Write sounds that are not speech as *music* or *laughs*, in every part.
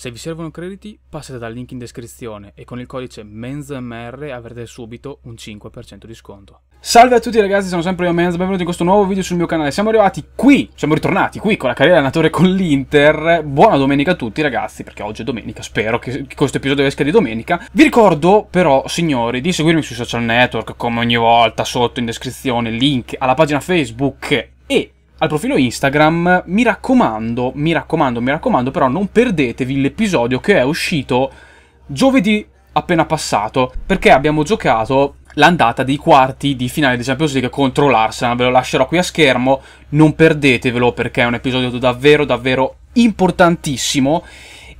Se vi servono crediti, passate dal link in descrizione e con il codice MENZMR avrete subito un 5% di sconto. Salve a tutti ragazzi, sono sempre io Menz, benvenuti in questo nuovo video sul mio canale. Siamo arrivati qui, siamo ritornati qui con la carriera di allenatore con l'Inter. Buona domenica a tutti ragazzi, perché oggi è domenica, spero che questo episodio esca di domenica. Vi ricordo però, signori, di seguirmi sui social network come ogni volta, sotto in descrizione, link alla pagina Facebook e al profilo Instagram. Mi raccomando, mi raccomando, mi raccomando, però non perdetevi l'episodio che è uscito giovedì appena passato, perché abbiamo giocato l'andata dei quarti di finale di Champions League contro l'Arsenal. Ve lo lascerò qui a schermo, non perdetevelo perché è un episodio davvero davvero importantissimo.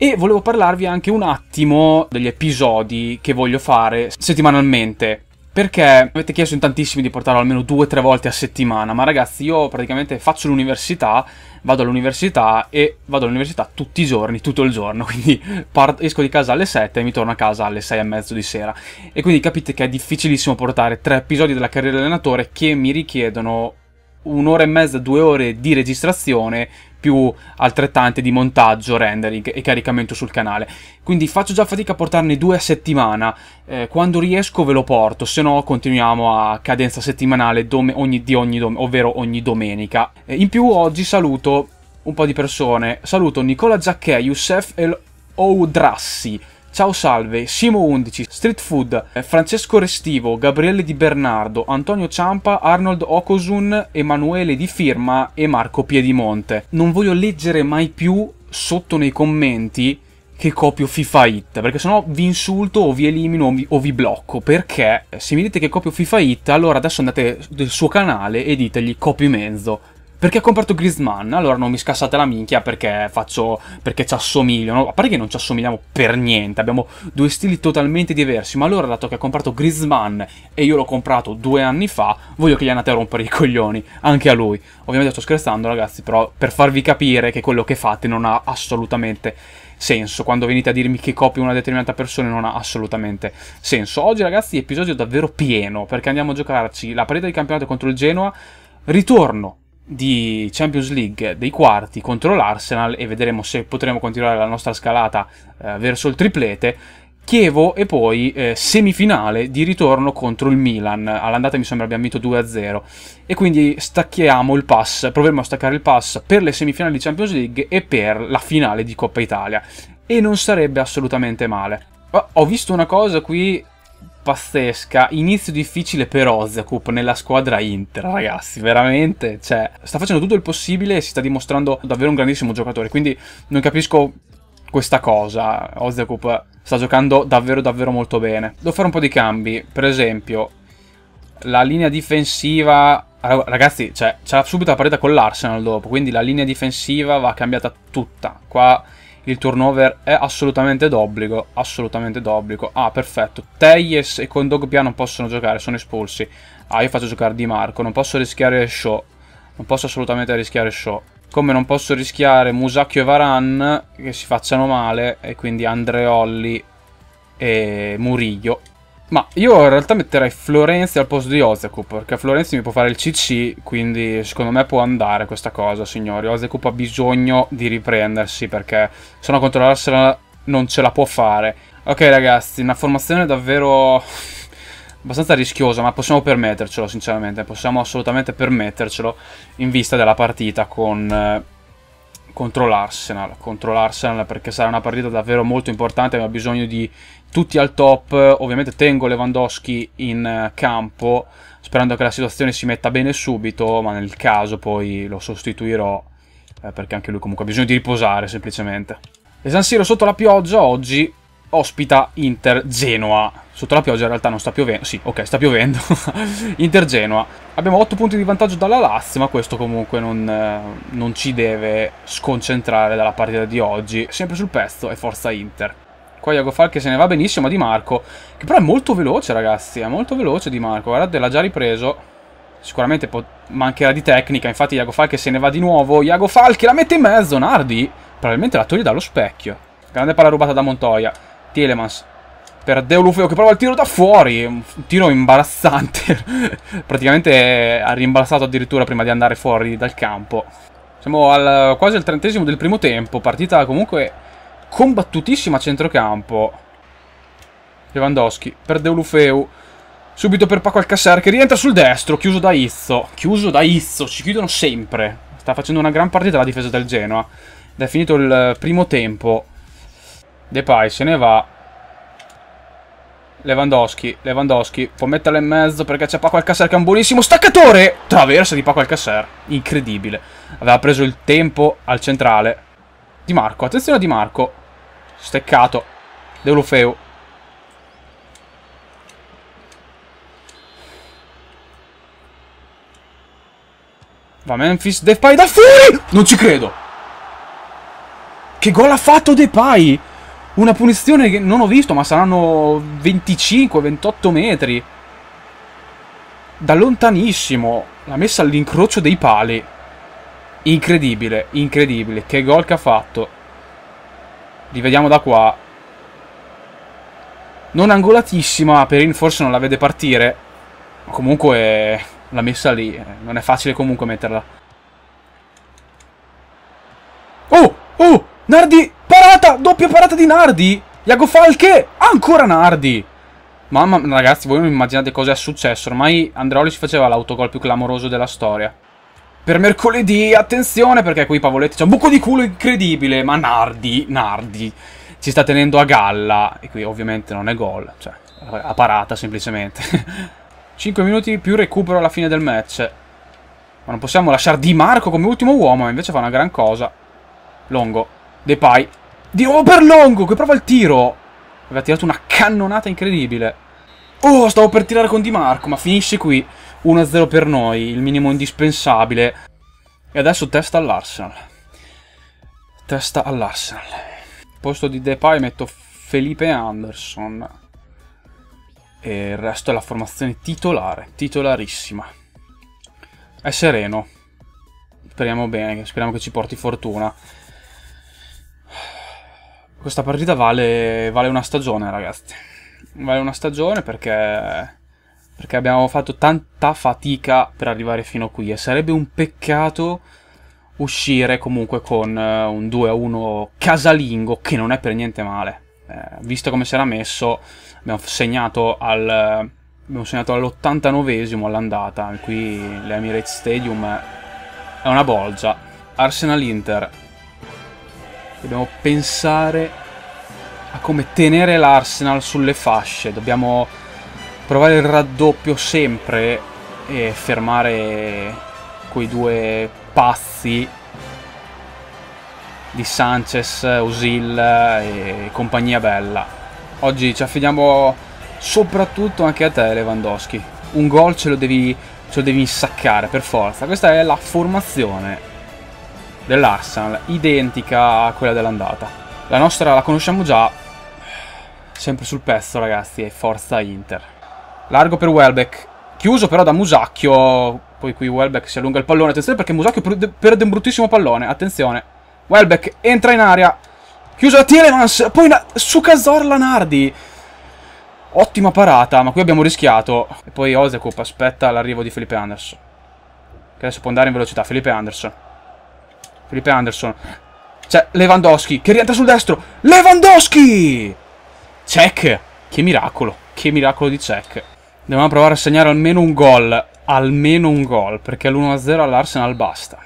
E volevo parlarvi anche un attimo degli episodi che voglio fare settimanalmente. Perché avete chiesto in tantissimi di portarlo almeno due o tre volte a settimana, ma ragazzi io praticamente faccio l'università, vado all'università e vado all'università tutti i giorni, tutto il giorno, *laughs* quindi esco di casa alle 7 e mi torno a casa alle 6 e mezzo di sera. E quindi capite che è difficilissimo portare tre episodi della carriera di allenatore che mi richiedono un'ora e mezza, due ore di registrazione più altrettante di montaggio, rendering e caricamento sul canale. Quindi faccio già fatica a portarne due a settimana, eh, quando riesco ve lo porto, se no continuiamo a cadenza settimanale ogni, di ogni ovvero ogni domenica. Eh, in più oggi saluto un po' di persone, saluto Nicola Giacchè, Youssef e Oudrassi, Ciao salve, Simo 11, Street Food, eh, Francesco Restivo, Gabriele Di Bernardo, Antonio Ciampa, Arnold Ocosun, Emanuele Di Firma e Marco Piedimonte. Non voglio leggere mai più sotto nei commenti che copio FIFA Hit, perché sennò vi insulto o vi elimino o vi, o vi, blocco, perché eh, se mi dite che copio FIFA Hit, allora adesso andate del suo canale e ditegli copy mezzo. Perché ha comprato Griezmann? Allora non mi scassate la minchia perché faccio. perché ci assomigliano. A parte che non ci assomigliamo per niente, abbiamo due stili totalmente diversi. Ma allora, dato che ha comprato Griezmann e io l'ho comprato due anni fa, voglio che gli andate a rompere i coglioni. Anche a lui. Ovviamente sto scherzando, ragazzi, però per farvi capire che quello che fate non ha assolutamente senso. Quando venite a dirmi che copio una determinata persona non ha assolutamente senso. Oggi, ragazzi, episodio davvero pieno perché andiamo a giocarci la partita di campionato contro il Genoa. Ritorno di Champions League dei quarti contro l'Arsenal e vedremo se potremo continuare la nostra scalata eh, verso il triplete. Chievo e poi eh, semifinale di ritorno contro il Milan. All'andata mi sembra abbiamo vinto 2-0 e quindi stacchiamo il pass, proveremo a staccare il pass per le semifinali di Champions League e per la finale di Coppa Italia e non sarebbe assolutamente male. Ho visto una cosa qui pazzesca. Inizio difficile per Ozakup nella squadra Inter, ragazzi, veramente. Cioè, sta facendo tutto il possibile e si sta dimostrando davvero un grandissimo giocatore. Quindi non capisco questa cosa. Ozakup sta giocando davvero davvero molto bene. Devo fare un po' di cambi. Per esempio, la linea difensiva... Ragazzi, cioè, c'è subito la partita con l'Arsenal dopo, quindi la linea difensiva va cambiata tutta. Qua il turnover è assolutamente d'obbligo, assolutamente d'obbligo. Ah, perfetto. Teyes e Kondogbia non possono giocare, sono espulsi. Ah, io faccio giocare Di Marco, non posso rischiare Shaw. Non posso assolutamente rischiare Shaw. Come non posso rischiare Musacchio e Varan che si facciano male e quindi Andreolli e Murillo. Ma io in realtà metterei Florenzi al posto di Ozecup, perché Florenzi mi può fare il CC, quindi secondo me può andare questa cosa, signori. Ozecup ha bisogno di riprendersi, perché se no controllarsela non ce la può fare. Ok ragazzi, una formazione davvero abbastanza rischiosa, ma possiamo permettercelo sinceramente, possiamo assolutamente permettercelo in vista della partita con... Eh, contro l'Arsenal, contro l'Arsenal perché sarà una partita davvero molto importante, abbiamo bisogno di tutti al top, ovviamente tengo Lewandowski in eh, campo sperando che la situazione si metta bene subito, ma nel caso poi lo sostituirò eh, perché anche lui comunque ha bisogno di riposare semplicemente. E San Siro sotto la pioggia oggi ospita Inter-Genoa. Sotto la pioggia in realtà non sta piovendo, sì, ok, sta piovendo. *laughs* Inter-Genoa. Abbiamo 8 punti di vantaggio dalla Lazio, ma questo comunque non, eh, non ci deve sconcentrare dalla partita di oggi. Sempre sul pezzo e forza Inter. Qua Iago Fal che se ne va benissimo, Di Marco, che però è molto veloce ragazzi, è molto veloce Di Marco, guardate l'ha già ripreso. Sicuramente mancherà di tecnica, infatti Iago Fal che se ne va di nuovo, Iago Fal che la mette in mezzo, Nardi probabilmente la toglie dallo specchio. Grande palla rubata da Montoya. Telemans per Deulufeo che prova il tiro da fuori, un tiro imbarazzante, *laughs* praticamente ha rimbalzato addirittura prima di andare fuori dal campo. Siamo al, quasi al trentesimo del primo tempo, partita comunque combattutissima a centrocampo. Lewandowski per Deulufeu, subito per Paco Alcassar che rientra sul destro, chiuso da Izzo, chiuso da Izzo, ci chiudono sempre. Sta facendo una gran partita la difesa del Genoa. Ed è finito il primo tempo. Depay se ne va. Lewandowski, Lewandowski può metterlo in mezzo perché c'è Paco Alcacer che è un buonissimo staccatore. Traversa di Paco Alcacer, incredibile. Aveva preso il tempo al centrale. Di Marco, attenzione a Di Marco. Steccato. De Deulofeu. Va Memphis, Depay da fuori! Non ci credo! Che gol ha fatto Depay! Una punizione che non ho visto, ma saranno 25-28 metri. Da lontanissimo. La messa all'incrocio dei pali. Incredibile, incredibile. Che gol che ha fatto. Rivediamo da qua. Non angolatissima, Perin forse non la vede partire. Ma Comunque l'ha messa lì. Eh, non è facile comunque metterla. Oh! Oh! Nardi! Parata! Doppia parata di Nardi! Iago Falche! Ancora Nardi! Mamma, mia, ragazzi, voi non immaginate cosa è successo. Ormai Andreoli si faceva l'autogol più clamoroso della storia. Per mercoledì, attenzione, perché qui Pavoletti c'è un buco di culo incredibile. Ma Nardi, Nardi, ci sta tenendo a galla. E qui ovviamente non è gol, cioè, a parata semplicemente. 5 *laughs* minuti più recupero alla fine del match. Ma non possiamo lasciare Di Marco come ultimo uomo, invece fa una gran cosa. Longo, Depay, di nuovo per Longo, che prova il tiro. Aveva tirato una cannonata incredibile. Oh, stavo per tirare con Di Marco, ma finisce qui. 1-0 per noi, il minimo indispensabile. E adesso testa all'Arsenal. Testa all'Arsenal. Posto di Depay metto Felipe Anderson. E il resto è la formazione titolare, titolarissima. È sereno. Speriamo bene, speriamo che ci porti fortuna. Questa partita vale, vale una stagione, ragazzi. Vale una stagione perché perché abbiamo fatto tanta fatica per arrivare fino qui e sarebbe un peccato uscire comunque con eh, un 2-1 casalingo che non è per niente male. Eh, visto come si era messo, abbiamo segnato, al, abbiamo segnato all'89esimo all'andata, qui l'Emirates Stadium è una bolgia. Arsenal-Inter Dobbiamo pensare a come tenere l'Arsenal sulle fasce. Dobbiamo provare il raddoppio sempre e fermare quei due pazzi di Sanchez, Usil e compagnia bella. Oggi ci affidiamo soprattutto anche a te Lewandowski. Un gol ce lo devi, ce lo devi insaccare per forza. Questa è la formazione dell'Arsenal, identica a quella dell'andata. La nostra la conosciamo già, sempre sul pezzo ragazzi, e forza Inter. Largo per Welbeck, chiuso però da Musacchio, poi qui Welbeck si allunga il pallone, attenzione perché Musacchio perde un bruttissimo pallone, attenzione. Welbeck entra in aria, chiuso da Tielemans, poi su Casor Lanardi. Ottima parata, ma qui abbiamo rischiato. E poi Ozekup aspetta l'arrivo di Felipe Anderson. Che adesso può andare in velocità, Felipe Anderson. Felipe Anderson. C'è cioè, Lewandowski che rientra sul destro. Lewandowski! Check. Che miracolo. Che miracolo di check. Dobbiamo provare a segnare almeno un gol. Almeno un gol. Perché l'1-0 all'Arsenal basta.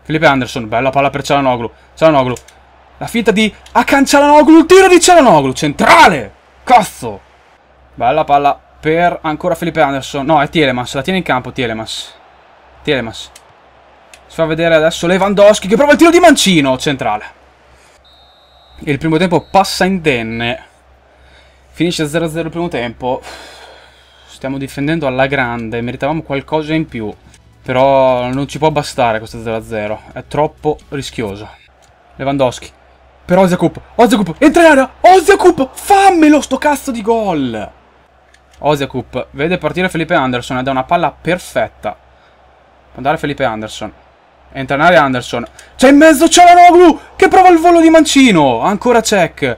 Felipe Anderson. Bella palla per Cialanoglu. Cialanoglu. La finta di... A Cialanoglu. Il tiro di Cialanoglu. Centrale. Cazzo. Bella palla per ancora Felipe Anderson. No, è Tielemans. La tiene in campo Tielemans. Tielemans. Si fa vedere adesso Lewandowski che prova il tiro di mancino centrale. E il primo tempo passa indenne. Finisce 0-0 il primo tempo. Stiamo difendendo alla grande, meritavamo qualcosa in più. Però non ci può bastare questo 0-0, è troppo rischioso. Lewandowski. Per Oziakup, Oziakup, entra in area, Oziakup, fammelo sto cazzo di gol! Oziakup vede partire Felipe Anderson ed è una palla perfetta. Può andare Felipe Anderson. Entra in area Anderson. C'è in mezzo Cialanoglu che prova il volo di Mancino. Ancora check.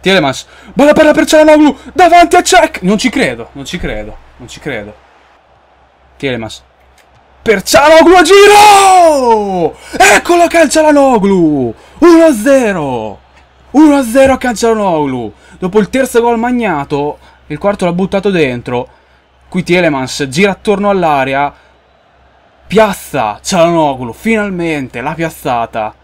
Tielemans. Bella palla per Cialanoglu. Davanti a check. Non ci credo, non ci credo, non ci credo. Tielemans. Per Cialanoglu a giro! Eccolo che è il Cialanoglu! 1-0! 1-0 a Calcianoglu. Dopo il terzo gol magnato, il quarto l'ha buttato dentro. Qui Telemans gira attorno all'area, Piazza! Cialanoglu, finalmente, l'ha piazzata!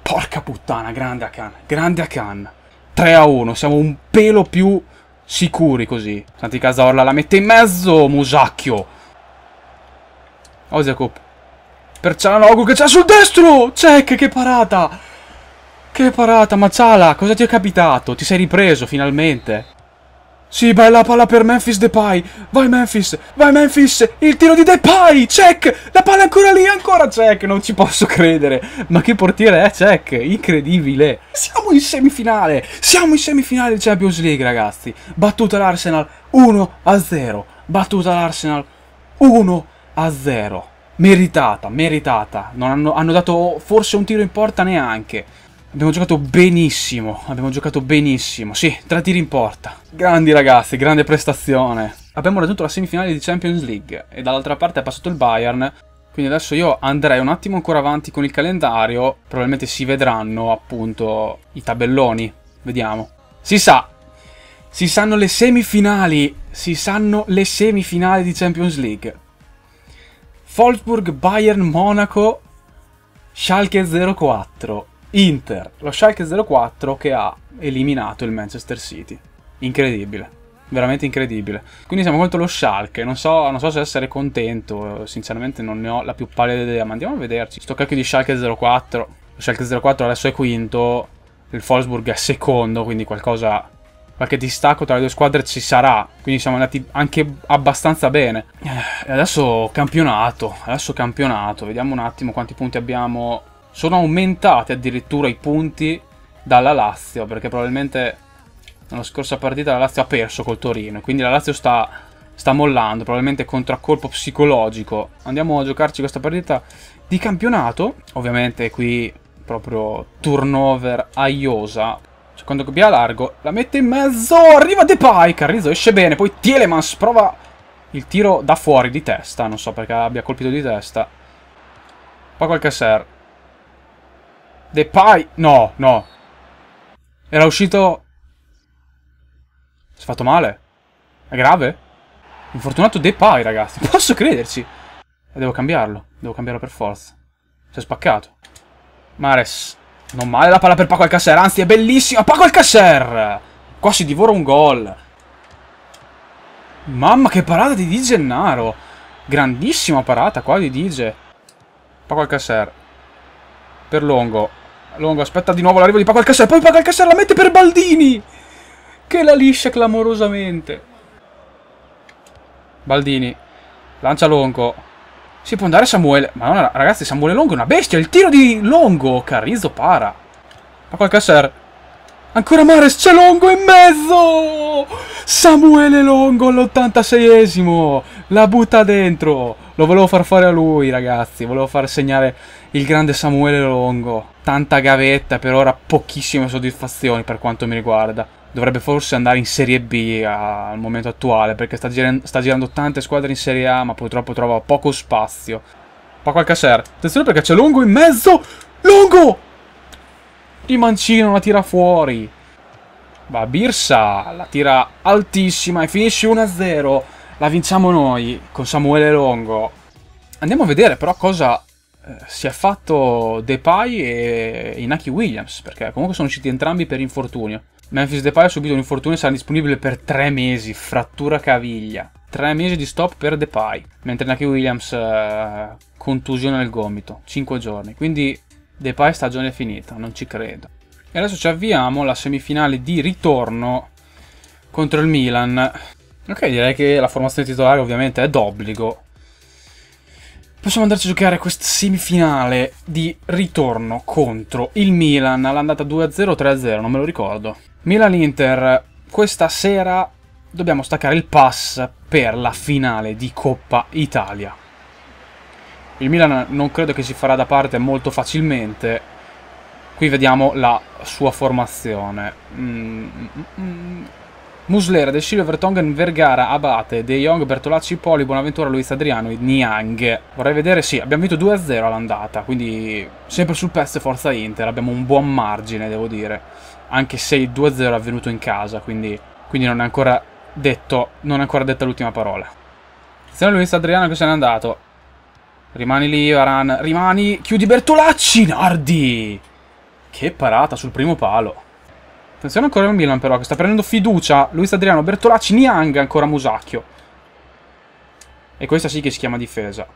Porca puttana, grande Akan, grande Akan. 3 a 1, siamo un pelo più sicuri così. Santi Casorla la mette in mezzo, Musacchio. Ozekop. Per Cialanoglu che c'è sul destro! Check, che parata! Che parata, ma Ciala, cosa ti è capitato? Ti sei ripreso, finalmente. Sì, bella palla per Memphis Depay. Vai Memphis, vai Memphis. Il tiro di Depay, check. La palla è ancora lì, ancora check. Non ci posso credere. Ma che portiere è check? Incredibile. Siamo in semifinale. Siamo in semifinale di Champions League, ragazzi. Battuta l'Arsenal 1 0. Battuta l'Arsenal 1 0. Meritata, meritata. Non hanno, hanno dato forse un tiro in porta neanche. Abbiamo giocato benissimo, abbiamo giocato benissimo. Sì, tre tiri in porta. Grandi ragazzi, grande prestazione. Abbiamo raggiunto la semifinale di Champions League e dall'altra parte è passato il Bayern. Quindi adesso io andrei un attimo ancora avanti con il calendario. Probabilmente si vedranno appunto i tabelloni. Vediamo. Si sa. Si sanno le semifinali. Si sanno le semifinali di Champions League. Wolfsburg, Bayern, Monaco, Schalke 04. Inter, lo Schalke 04 che ha eliminato il Manchester City. Incredibile, veramente incredibile. Quindi siamo contro lo Schalke, non so, non so se essere contento, sinceramente non ne ho la più pallida idea, ma andiamo a vederci. Sto cacchio di Schalke 04, lo Schalke 04 adesso è quinto, il Wolfsburg è secondo, quindi qualcosa qualche distacco tra le due squadre ci sarà, quindi siamo andati anche abbastanza bene. E adesso campionato, adesso campionato, vediamo un attimo quanti punti abbiamo sono aumentati addirittura i punti dalla Lazio, perché probabilmente nella scorsa partita la Lazio ha perso col Torino, quindi la Lazio sta, sta mollando, probabilmente contraccolpo psicologico. Andiamo a giocarci questa partita di campionato, ovviamente qui proprio turnover aiosa. Iosa. Secondo Gobia largo, la mette in mezzo, arriva De Depay, Carrizzo esce bene, poi Tielemans prova il tiro da fuori di testa, non so perché abbia colpito di testa. Poi qualche ser The Pie. No, no. Era uscito... Si è fatto male. È grave? Infortunato Pie, ragazzi. *laughs* Posso crederci. E eh, devo cambiarlo. Devo cambiarlo per forza. Si è spaccato. Mares. Non male la palla per Paco Alcacer. Anzi, è bellissima. Paco Alcacer! Qua si divora un gol. Mamma, che parata di Di Gennaro. Grandissima parata qua di Dige. Paco Alcacer. Per Longo. Longo aspetta di nuovo l'arrivo di Paco Alcacer, poi Paco Alcacer la mette per Baldini! Che la liscia clamorosamente. Baldini, lancia Longo. Si può andare Samuele, ma no, ragazzi Samuele Longo è una bestia, il tiro di Longo, Carrizzo para. Paco Alcacer, Ancora Mares, c'è Longo in mezzo! Samuele Longo all'86esimo! La butta dentro! Lo volevo far fare a lui, ragazzi. Volevo far segnare il grande Samuele Longo. Tanta gavetta, per ora pochissime soddisfazioni per quanto mi riguarda. Dovrebbe forse andare in Serie B al momento attuale, perché sta, girando, sta girando tante squadre in Serie A, ma purtroppo trova poco spazio. Fa qualche Alcacer. Attenzione perché c'è Longo in mezzo! Longo! Di mancino la tira fuori. Va Birsa, la tira altissima e finisce 1-0 la vinciamo noi con Samuele Longo. Andiamo a vedere però cosa eh, si è fatto Depay e Inaki Williams, perché comunque sono usciti entrambi per infortunio. Memphis Depay ha subito un infortunio e sarà disponibile per tre mesi, frattura caviglia. Tre mesi di stop per Depay, mentre Inaki Williams eh, contusione al gomito, cinque giorni. Quindi Depay stagione finita, non ci credo. E adesso ci avviamo alla semifinale di ritorno contro il Milan Ok, direi che la formazione titolare ovviamente è d'obbligo. Possiamo andarci a giocare questa semifinale di ritorno contro il Milan, l'andata 2-0 o 3-0, non me lo ricordo. Milan-Inter, questa sera dobbiamo staccare il pass per la finale di Coppa Italia. Il Milan non credo che si farà da parte molto facilmente. Qui vediamo la sua formazione. Mm, mm, mm. mm. Muslera, De Silva, Vertongen, Vergara, Abate, De Jong, Bertolacci, Poli, Bonaventura, Luiz Adriano e Niang. Vorrei vedere, sì, abbiamo vinto 2-0 all'andata, quindi sempre sul pezzo forza Inter, abbiamo un buon margine, devo dire. Anche se il 2-0 è avvenuto in casa, quindi, quindi non è ancora detto, non è ancora detta l'ultima parola. Attenzione Luiz Adriano che se n'è andato. Rimani lì, Varan, rimani, chiudi Bertolacci, Nardi! Che parata sul primo palo. Attenzione ancora il Milan però, che sta prendendo fiducia. Luis Adriano, Bertolacci, Niang ancora Musacchio. E questa sì che si chiama difesa.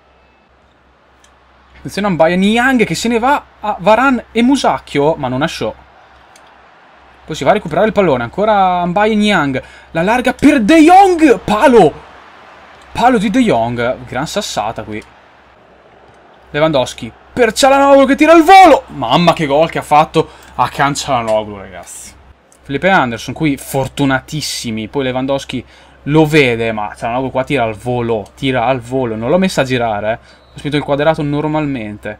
Attenzione a Mbaia, Niang che se ne va a Varan e Musacchio, ma non a Shaw. Poi si va a recuperare il pallone, ancora Mbaia e Niang. La larga per De Jong, palo! Palo di De Jong, gran sassata qui. Lewandowski, per Cialanoglu che tira il volo! Mamma che gol che ha fatto a Cancialanoglu ragazzi. Felipe Anderson, qui fortunatissimi, poi Lewandowski lo vede, ma Cianoglu qua tira al volo, tira al volo, non l'ho messa a girare, eh. ho spinto il quadrato normalmente.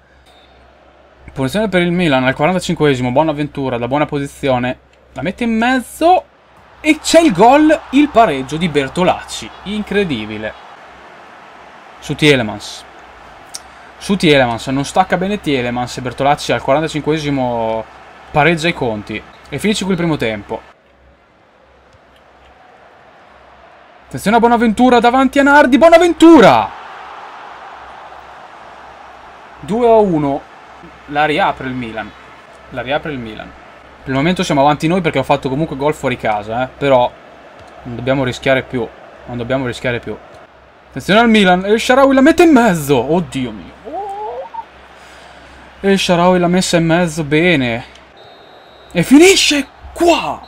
Posizione per il Milan al 45esimo, buona avventura, da buona posizione, la mette in mezzo e c'è il gol, il pareggio di Bertolacci, incredibile. Su Tielemans. Su Tielemans, non stacca bene Tielemans e Bertolacci al 45esimo pareggia i conti. E finisce qui il primo tempo. Attenzione a Bonaventura davanti a Nardi. Bonaventura! 2 a 1. La riapre il Milan. La riapre il Milan. Per il momento siamo avanti noi perché ho fatto comunque gol fuori casa. Eh? Però non dobbiamo rischiare più. Non dobbiamo rischiare più. Attenzione al Milan. E Sharawi la mette in mezzo. Oddio mio. E Sharawi l'ha messa in mezzo bene. E finisce qua!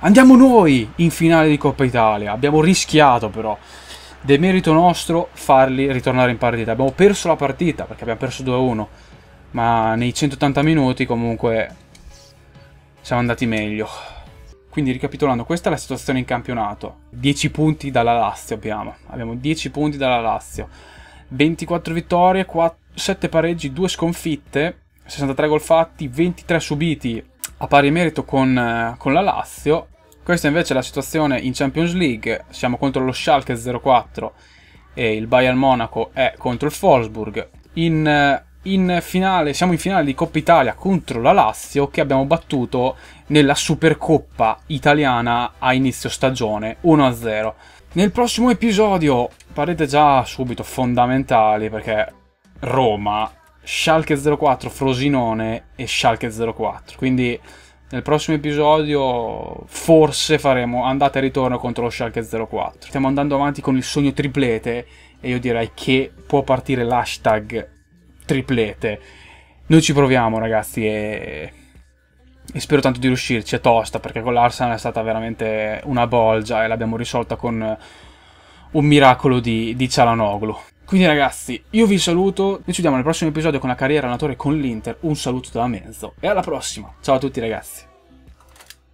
Andiamo noi in finale di Coppa Italia. Abbiamo rischiato però. Demerito nostro farli ritornare in partita. Abbiamo perso la partita perché abbiamo perso 2-1. Ma nei 180 minuti comunque siamo andati meglio. Quindi ricapitolando, questa è la situazione in campionato. 10 punti dalla Lazio abbiamo. Abbiamo 10 punti dalla Lazio. 24 vittorie, 4, 7 pareggi, 2 sconfitte 63 gol fatti, 23 subiti a pari merito con, eh, con la Lazio. Questa invece è la situazione in Champions League, siamo contro lo Schalke 04 e il Bayern Monaco è contro il Wolfsburg. In, eh, in finale, siamo in finale di Coppa Italia contro la Lazio che abbiamo battuto nella Supercoppa italiana a inizio stagione 1-0. Nel prossimo episodio, parete già subito fondamentali perché Roma Schalke 04 Frosinone e Schalke 04. Quindi nel prossimo episodio forse faremo andata e ritorno contro lo Schalke 04. Stiamo andando avanti con il sogno triplete e io direi che può partire l'hashtag triplete. Noi ci proviamo ragazzi e... e spero tanto di riuscirci, è tosta perché con l'Arsenal è stata veramente una bolgia e l'abbiamo risolta con un miracolo di, di Cialanoglu. Quindi ragazzi, io vi saluto, noi ci vediamo nel prossimo episodio con la carriera allenatore con l'Inter, un saluto da mezzo e alla prossima, ciao a tutti ragazzi.